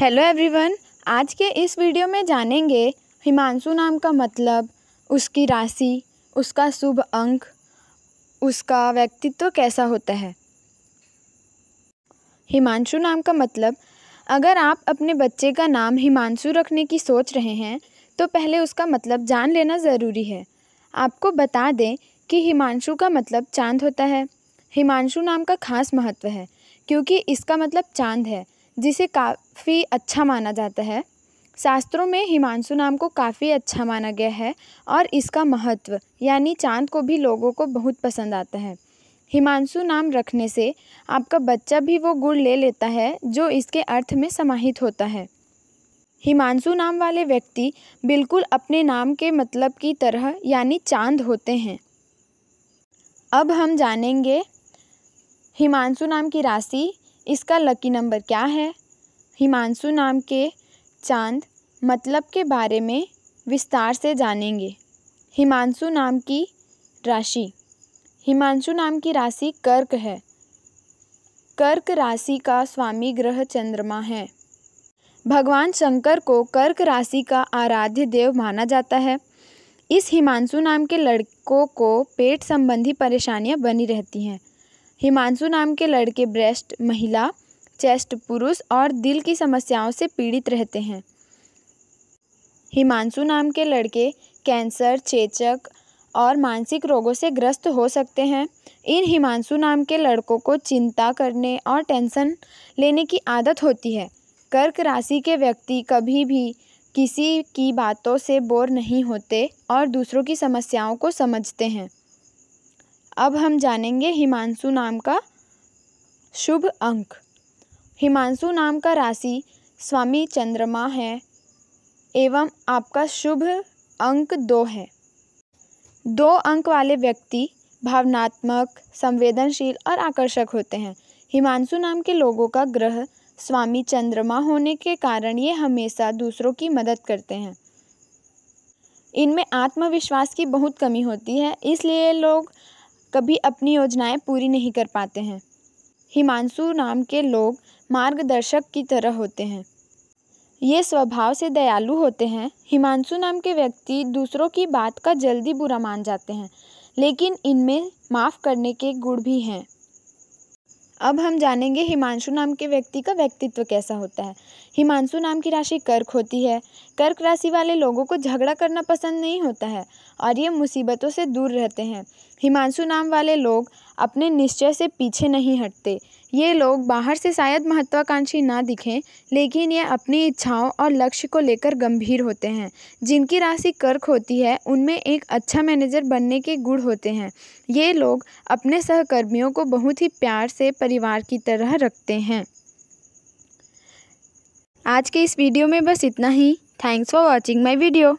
hello everyone आज के इस वीडियो में जानेंगे हिमांशु नाम का मतलब उसकी राशि उसका शुभ अंक उसका व्यक्तित्व कैसा होता है हिमांशु नाम का मतलब अगर आप अपने बच्चे का नाम हिमांशु रखने की सोच रहे हैं तो पहले उसका मतलब जान लेना ज़रूरी है आपको बता दें कि हिमांशु का मतलब चांद होता है हिमांशु नाम का खास महत्व है क्योंकि इसका मतलब चांद है जिसे काफ़ी अच्छा माना जाता है शास्त्रों में हिमांशु नाम को काफ़ी अच्छा माना गया है और इसका महत्व यानी चांद को भी लोगों को बहुत पसंद आता है हिमांशु नाम रखने से आपका बच्चा भी वो गुण ले लेता है जो इसके अर्थ में समाहित होता है हिमांशु नाम वाले व्यक्ति बिल्कुल अपने नाम के मतलब की तरह यानी चांद होते हैं अब हम जानेंगे हिमांशु नाम की राशि इसका लकी नंबर क्या है हिमांशु नाम के चांद मतलब के बारे में विस्तार से जानेंगे हिमांशु नाम की राशि हिमांशु नाम की राशि कर्क है कर्क राशि का स्वामी ग्रह चंद्रमा है भगवान शंकर को कर्क राशि का आराध्य देव माना जाता है इस हिमांशु नाम के लड़कों को पेट संबंधी परेशानियां बनी रहती हैं हिमांशु नाम के लड़के ब्रेस्ट महिला चेस्ट पुरुष और दिल की समस्याओं से पीड़ित रहते हैं हिमांशु नाम के लड़के कैंसर चेचक और मानसिक रोगों से ग्रस्त हो सकते हैं इन हिमांशु नाम के लड़कों को चिंता करने और टेंशन लेने की आदत होती है कर्क राशि के व्यक्ति कभी भी किसी की बातों से बोर नहीं होते और दूसरों की समस्याओं को समझते हैं अब हम जानेंगे हिमांशु नाम का शुभ अंक हिमांशु नाम का राशि स्वामी चंद्रमा है एवं आपका शुभ अंक दो है दो अंक वाले व्यक्ति भावनात्मक संवेदनशील और आकर्षक होते हैं हिमांशु नाम के लोगों का ग्रह स्वामी चंद्रमा होने के कारण ये हमेशा दूसरों की मदद करते हैं इनमें आत्मविश्वास की बहुत कमी होती है इसलिए लोग कभी अपनी योजनाएं पूरी नहीं कर पाते हैं हिमांशु नाम के लोग मार्गदर्शक की तरह होते हैं ये स्वभाव से दयालु होते हैं हिमांशु नाम के व्यक्ति दूसरों की बात का जल्दी बुरा मान जाते हैं लेकिन इनमें माफ़ करने के गुण भी हैं अब हम जानेंगे हिमांशु नाम के व्यक्ति का व्यक्तित्व कैसा होता है हिमांशु नाम की राशि कर्क होती है कर्क राशि वाले लोगों को झगड़ा करना पसंद नहीं होता है और ये मुसीबतों से दूर रहते हैं हिमांशु नाम वाले लोग अपने निश्चय से पीछे नहीं हटते ये लोग बाहर से शायद महत्वाकांक्षी ना दिखें लेकिन ये अपनी इच्छाओं और लक्ष्य को लेकर गंभीर होते हैं जिनकी राशि कर्क होती है उनमें एक अच्छा मैनेजर बनने के गुण होते हैं ये लोग अपने सहकर्मियों को बहुत ही प्यार से परिवार की तरह रखते हैं आज के इस वीडियो में बस इतना ही thanks for watching my video